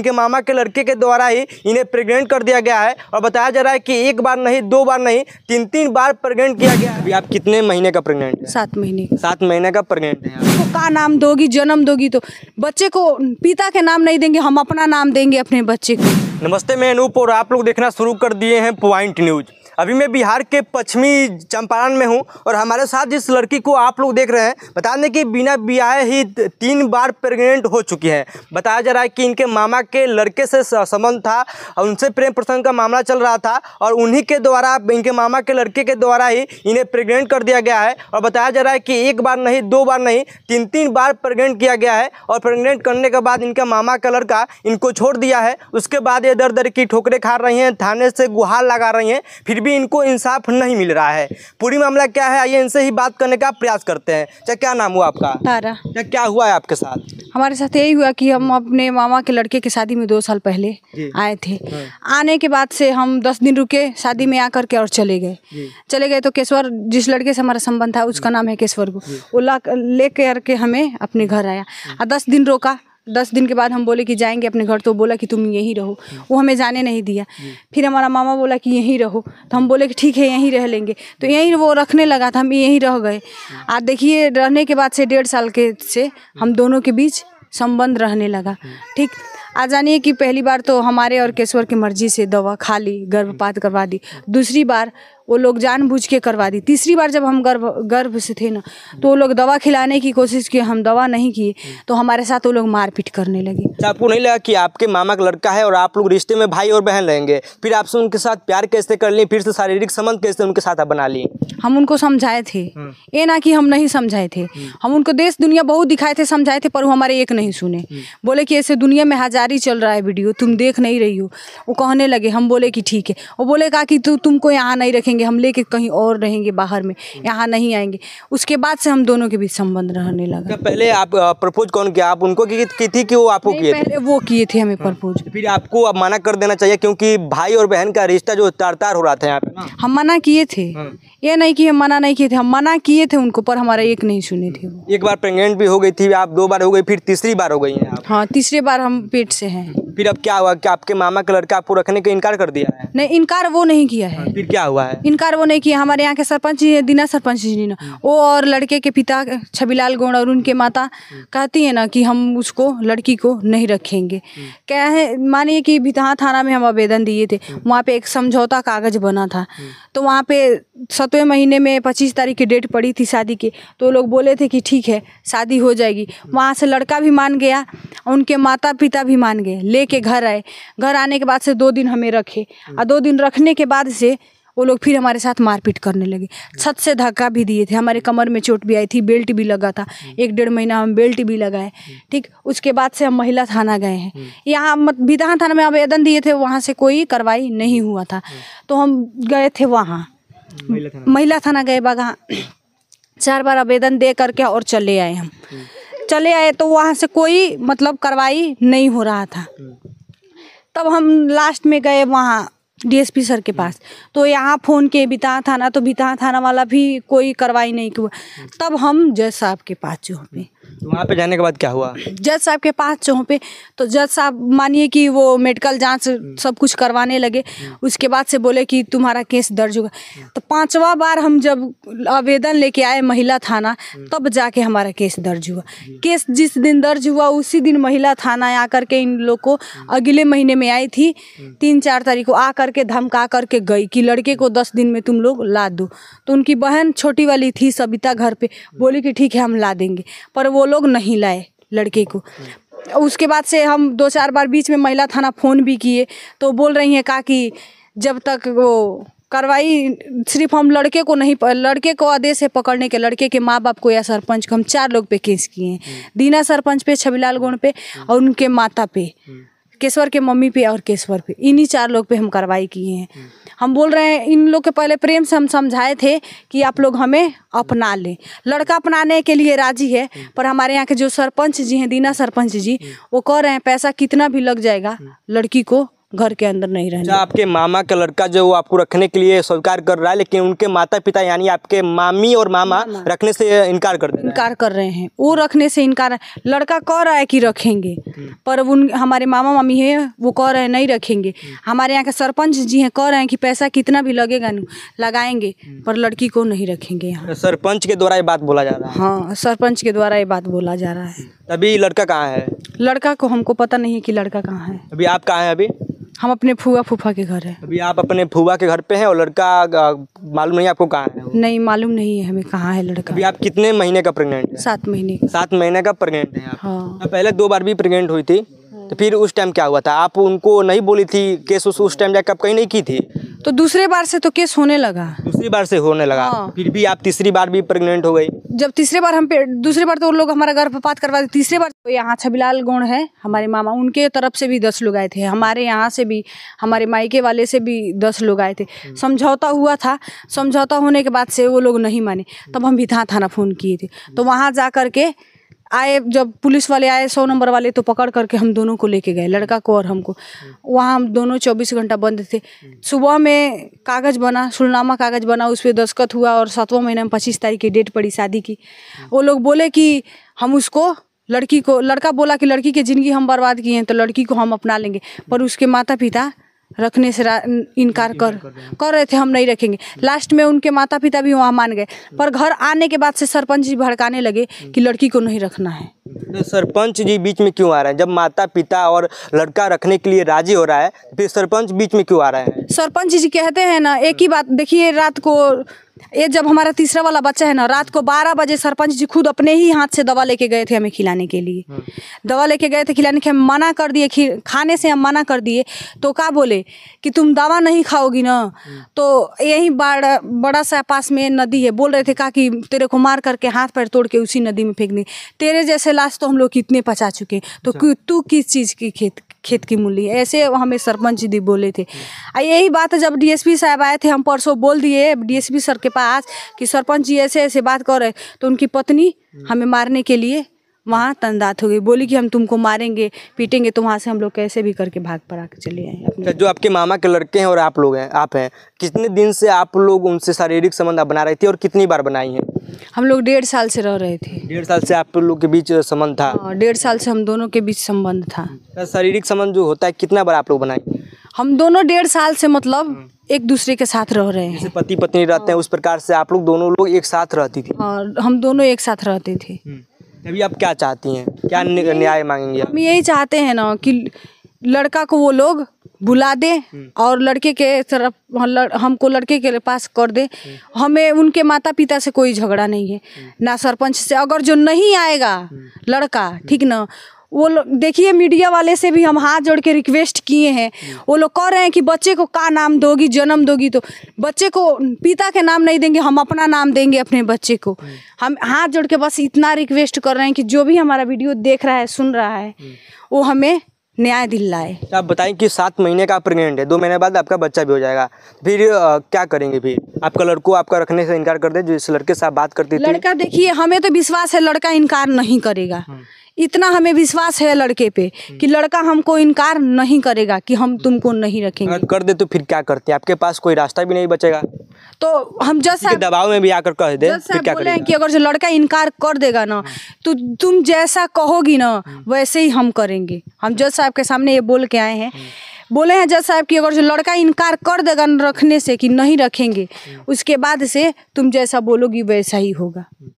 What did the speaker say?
इनके मामा के लड़के के द्वारा ही इन्हें प्रेग्नेंट कर दिया गया है और बताया जा रहा है कि एक बार नहीं दो बार नहीं तीन तीन बार प्रेग्नेंट किया गया है अभी आप कितने महीने का प्रेग्नेंट सात महीने सात महीने का प्रेग्नेंट है तो का नाम दोगी जन्म दोगी तो बच्चे को पिता के नाम नहीं देंगे हम अपना नाम देंगे अपने बच्चे को नमस्ते मैं अनूप और आप लोग देखना शुरू कर दिए हैं प्वाइंट न्यूज़ अभी मैं बिहार के पश्चिमी चंपारण में हूँ और हमारे साथ जिस लड़की को आप लोग देख रहे हैं बता दें कि बिना ब्याह ही तीन बार प्रेग्नेंट हो चुकी हैं बताया जा रहा है कि इनके मामा के लड़के से संबंध था और उनसे प्रेम प्रसंग का मामला चल रहा था और उन्हीं के द्वारा इनके मामा के लड़के के द्वारा ही इन्हें प्रेगनेंट कर दिया गया है और बताया जा रहा है कि एक बार नहीं दो बार नहीं तीन तीन बार प्रेगनेंट किया गया है और प्रेगनेंट करने के बाद इनका मामा का लड़का इनको छोड़ दिया है उसके बाद ये दर दर की ठोकरें खा रही हैं थाने से गुहार लगा रही हैं फिर भी भी इनको इंसाफ नहीं मिल रहा है पूरी मामला क्या है आइए इनसे ही बात करने का प्रयास करते हैं चाहे अच्छा, क्या नाम हुआ आपका तारा चाहे अच्छा, क्या हुआ है आपके साथ हमारे साथ यही हुआ कि हम अपने मामा के लड़के की शादी में दो साल पहले आए थे हाँ। आने के बाद से हम दस दिन रुके शादी में आकर के और चले गए चले गए तो केशवर जिस लड़के से हमारा संबंध था उसका नाम है केशवर गो वो ला ले करके हमें अपने घर आया और दस दिन रोका दस दिन के बाद हम बोले कि जाएंगे अपने घर तो बोला कि तुम यहीं रहो वो हमें जाने नहीं दिया फिर हमारा मामा बोला कि यहीं रहो तो हम बोले कि ठीक है यहीं रह लेंगे तो यहीं वो रखने लगा था हम यहीं रह गए आज देखिए रहने के बाद से डेढ़ साल के से हम दोनों के बीच संबंध रहने लगा ठीक आ जानिए कि पहली बार तो हमारे और केशवर की मर्जी से दवा खा ली गर्भपात करवा दी दूसरी बार वो लोग बूझ के करवा दी तीसरी बार जब हम गर्भ गर्भ से थे ना तो वो लोग दवा खिलाने की कोशिश की हम दवा नहीं किए तो हमारे साथ वो लोग मारपीट करने लगे अच्छा, आपको नहीं लगा कि आपके मामा का लड़का है और आप लोग रिश्ते में भाई और बहन रहेंगे फिर आपसे उनके साथ प्यार कैसे कर लिए फिर से शारीरिक संबंध कैसे उनके साथ आप बना लिए हम उनको समझाए थे हम्म। ये ना कि हम नहीं समझाए थे हम्म। हम उनको देश दुनिया बहुत दिखाए थे समझाए थे पर वो हमारे एक नहीं सुने हम्म। बोले कि ऐसे दुनिया में हजारी चल रहा है वीडियो तुम देख नहीं रही हो वो कहने लगे हम बोले कि ठीक है वो बोले कहा कि तुमको यहाँ नहीं रखेंगे जाएंगे हम लेके कहीं और रहेंगे बाहर में हम्म। यहाँ नहीं आएंगे उसके बाद से हम दोनों के बीच संबंध रहने लगा तो पहले आप प्रपोज कौन किया आप उनको की, थी कि वो आपको किए थे वो किए थे हमें हाँ। प्रपोज तो फिर आपको अब मना कर देना चाहिए क्योंकि भाई और बहन का रिश्ता जो तार तार हो रहा था यहाँ पे हम मना किए थे हाँ। ये नहीं कि हम मना नहीं किए थे हम मना किए थे उनको पर हमारा एक नहीं सुने थे एक बार प्रेगनेंट भी हो गई थी आप दो बार हो गई फिर तीसरी बार हो गई हैं हाँ तीसरी बार हम पेट से हैं फिर अब क्या हुआ कि आपके मामा का लड़का आपको रखने का इनकार कर दिया है नहीं इनकार वो नहीं किया है फिर क्या हुआ है इनकार वो नहीं किया हमारे यहाँ के सरपंच जी दीना सरपंच जी ना हम्म। वो और लड़के के पिता छबीलाल गौड़ और उनके माता हम्म। कहती है ना कि हम उसको लड़की को नहीं रखेंगे हम्म। क्या है मानिए कि भितहा थाना में हम आवेदन दिए थे वहाँ पे एक समझौता कागज बना था तो वहाँ पे सतवें महीने में पच्चीस तारीख की डेट पड़ी थी शादी की तो लोग बोले थे कि ठीक है शादी हो जाएगी वहाँ से लड़का भी मान गया उनके माता पिता भी मान गए लेके घर आए घर आने के बाद से दो दिन हमें रखे और दो दिन रखने के बाद से वो लोग फिर हमारे साथ मारपीट करने लगे छत से धक्का भी दिए थे हमारे कमर में चोट भी आई थी बेल्ट भी लगा था एक डेढ़ महीना हम बेल्ट भी लगाए ठीक उसके बाद से हम महिला थाना गए हैं यहाँ विधान थाना में आवेदन दिए थे वहाँ से कोई कार्रवाई नहीं हुआ था तो हम गए थे वहाँ महिला थाना गए बागा चार बार आवेदन दे करके और चले आए हम चले आए तो वहाँ से कोई मतलब कार्रवाई नहीं हो रहा था तब हम लास्ट में गए वहाँ डीएसपी सर के पास तो यहाँ फ़ोन किए बिता थाना तो बिता थाना वाला भी कोई कार्रवाई नहीं हुआ तब हम जज साहब के पास जो पे वहाँ पे जाने के बाद क्या हुआ जज साहब के पास जहाँ पे तो जज साहब मानिए कि वो मेडिकल जांच सब कुछ करवाने लगे हम्म। उसके बाद से बोले कि तुम्हारा केस दर्ज होगा हम्म। तो पांचवा बार हम जब आवेदन लेके आए महिला थाना हम्म। तब जाके हमारा केस दर्ज हुआ केस जिस दिन दर्ज हुआ उसी दिन महिला थाना आ करके इन लोग को अगले महीने में आई थी तीन चार तारीख को आ करके धमका करके गई कि लड़के को दस दिन में तुम लोग ला दो तो उनकी बहन छोटी वाली थी सबिता घर पे बोली कि ठीक है हम ला देंगे पर वो लोग नहीं लाए लड़के को उसके बाद से हम दो चार बार बीच में महिला थाना फ़ोन भी किए तो बोल रही हैं का कि जब तक वो कार्रवाई सिर्फ हम लड़के को नहीं लड़के को आदेश है पकड़ने के लड़के के माँ बाप को या सरपंच को हम चार लोग पे केस किए हैं हम्म। दीना सरपंच पे छबीलाल गोंड पे और उनके माता पे हम्म। केशवर के मम्मी पे और केशवर पे इन्हीं चार लोग पे हम कार्रवाई किए हैं हम बोल रहे हैं इन लोग के पहले प्रेम से हम समझाए थे कि आप लोग हमें अपना लें लड़का अपनाने के लिए राजी है पर हमारे यहाँ के जो सरपंच जी हैं दीना सरपंच जी वो कह रहे हैं पैसा कितना भी लग जाएगा लड़की को घर के अंदर नहीं रहना अच्छा, आपके मामा का लड़का जो आपको रखने के लिए स्वीकार कर रहा है लेकिन उनके माता पिता यानी आपके मामी और मामा, मामा। रखने से इनकार कर रहे इनकार कर रहे हैं वो रखने से इनकार लड़का कह रहा है कि रखेंगे हम्म। पर उन हमारे मामा मामी है वो कह रहे हैं नहीं रखेंगे हम्म। हमारे यहाँ के सरपंच जी हैं कह रहे हैं कि पैसा कितना भी लगेगा लगाएंगे हम्म। पर लड़की को नहीं रखेंगे यहाँ तो सरपंच के द्वारा ये बात बोला जा रहा है हाँ सरपंच के द्वारा ये बात बोला जा रहा है अभी लड़का कहाँ है लड़का को हमको पता नहीं है कि लड़का कहाँ है अभी आप कहाँ हैं अभी हम अपने फूआ फूफा के घर है अभी आप अपने फुआ के घर पे हैं और लड़का मालूम नहीं आपको कहाँ है नहीं मालूम नहीं है हमें कहाँ है लड़का अभी आप कितने महीने का प्रेगनेंट है सात महीने का सात महीने का प्रेगनेंट है आप हाँ। तो पहले दो बार भी प्रेगनेंट हुई थी तो फिर उस टाइम क्या हुआ था आप उनको नहीं बोली थी केस उस टाइम जाकर आप कहीं नहीं की थी तो दूसरे बार से तो केस होने लगा दूसरी बार से होने लगा हाँ। फिर भी आप तीसरी बार भी प्रेग्नेंट हो गई जब तीसरे बार हम दूसरे बार तो लोग हमारा गर्भपात करवा तीसरे बार तो यहाँ छबिलाल गौड़ है हमारे मामा उनके तरफ से भी दस लोग आए थे हमारे यहाँ से भी हमारे मायके वाले से भी दस लोग आए थे हम्म। समझौता हुआ था समझौता होने के बाद से वो लोग नहीं माने तब हम भी थाना फोन किए थे तो वहाँ जा करके आए जब पुलिस वाले आए सौ नंबर वाले तो पकड़ करके हम दोनों को लेके गए लड़का को और हमको वहाँ हम दोनों चौबीस घंटा बंद थे सुबह में कागज़ बना सुलनामा कागज़ बना उस पर दस्खत हुआ और सातवां महीने में पच्चीस तारीख की डेट पड़ी शादी की वो लोग बोले कि हम उसको लड़की को लड़का बोला कि लड़की की ज़िंदगी हम बर्बाद किए हैं तो लड़की को हम अपना लेंगे पर उसके माता पिता रखने से इनकार कर कर रहे थे हम नहीं रखेंगे लास्ट में उनके माता पिता भी वहाँ मान गए पर घर आने के बाद से सरपंच जी भड़काने लगे कि लड़की को नहीं रखना है सरपंच जी बीच में क्यों आ रहे हैं जब माता पिता और लड़का रखने के लिए राजी हो रहा है फिर सरपंच बीच में क्यों आ रहा है सरपंच जी कहते हैं ना एक ही बात देखिए रात को ये जब हमारा तीसरा वाला बच्चा है ना रात को बारह बजे सरपंच जी खुद अपने ही हाथ से दवा लेके गए थे हमें खिलाने के लिए हाँ। दवा लेके गए थे खिलाने के हम मना कर दिए खाने से हम मना कर दिए तो क्या बोले कि तुम दवा नहीं खाओगी ना हाँ। तो यही बड़ा बड़ा सा पास में नदी है बोल रहे थे कहा कि तेरे को मार करके हाथ पैर तोड़ के उसी नदी में फेंक दी तेरे जैसे लाश तो हम लोग कितने पचा चुके तो अच्छा। तू किस चीज़ की खेत खेत की मूली ऐसे हमें सरपंच जी बोले थे और यही बात जब डीएसपी साहब आए थे हम परसों बोल दिए डीएसपी सर के पास कि सरपंच जी ऐसे ऐसे बात कर रहे तो उनकी पत्नी हमें मारने के लिए वहाँ तंदात हो गई बोली कि हम तुमको मारेंगे पीटेंगे तो वहाँ से हम लोग कैसे भी करके भाग पर आके चले आए अच्छा, जो आपके मामा के लड़के हैं और आप लोग हैं आप हैं कितने दिन से आप लोग उनसे शारीरिक संबंध बना रहे थे और कितनी बार बनाई हैं हम लोग डेढ़ साल से रह रहे थे डेढ़ साल से आप लोग के बीच संबंध था हाँ, डेढ़ साल से हम दोनों के बीच संबंध था अच्छा, शारीरिक संबंध जो होता है कितना बार आप लोग बनाए हम दोनों डेढ़ साल से मतलब हम्म। एक दूसरे के साथ रह रहे हैं पति पत्नी रहते हैं उस प्रकार से आप लोग दोनों लोग एक साथ रहती थी और हाँ, हम दोनों एक साथ रहते थे हम्म। तभी आप क्या चाहती हैं क्या न्याय मांगेंगे हम यही चाहते हैं ना कि लड़का को वो लोग बुला दे हम्म। और लड़के के तरफ हाँ, हमको लड़के के पास कर दे हम्म। हमें उनके माता पिता से कोई झगड़ा नहीं है हम्म। ना सरपंच से अगर जो नहीं आएगा लड़का ठीक ना वो लोग देखिए मीडिया वाले से भी हम हाथ जोड़ के रिक्वेस्ट किए हैं वो लोग कह रहे हैं कि बच्चे को का नाम दोगी जन्म दोगी तो बच्चे को पिता के नाम नहीं देंगे हम अपना नाम देंगे अपने बच्चे को हम हाथ जोड़ के बस इतना रिक्वेस्ट कर रहे हैं कि जो भी हमारा वीडियो देख रहा है सुन रहा है वो हमें न्याय दिलाए तो आप बताएं कि सात महीने का प्रेगनेंट है दो महीने बाद आपका बच्चा भी हो जाएगा फिर आ, क्या करेंगे फिर आपका लड़को आपका रखने से इनकार कर दे जो इस लड़के से बात करती लड़का देखिए हमें तो विश्वास है लड़का इनकार नहीं करेगा हम्म। इतना हमें विश्वास है लड़के पे हम्म। कि लड़का हमको इनकार नहीं करेगा कि हम तुमको नहीं रखेंगे हाँ, कर दे तो फिर क्या करते आपके पास कोई रास्ता भी नहीं बचेगा तो हम जज साहब दबाव में भी आकर कह दे फिर क्या बोले कि अगर जो लड़का इनकार कर देगा ना हम्म। तो तुम जैसा कहोगी ना हम्म। वैसे ही हम करेंगे हम जज साहब के सामने ये बोल के आए हैं बोले हैं जज साहब कि अगर जो लड़का इनकार कर देगा रखने से कि नहीं रखेंगे उसके बाद से तुम जैसा बोलोगी वैसा ही होगा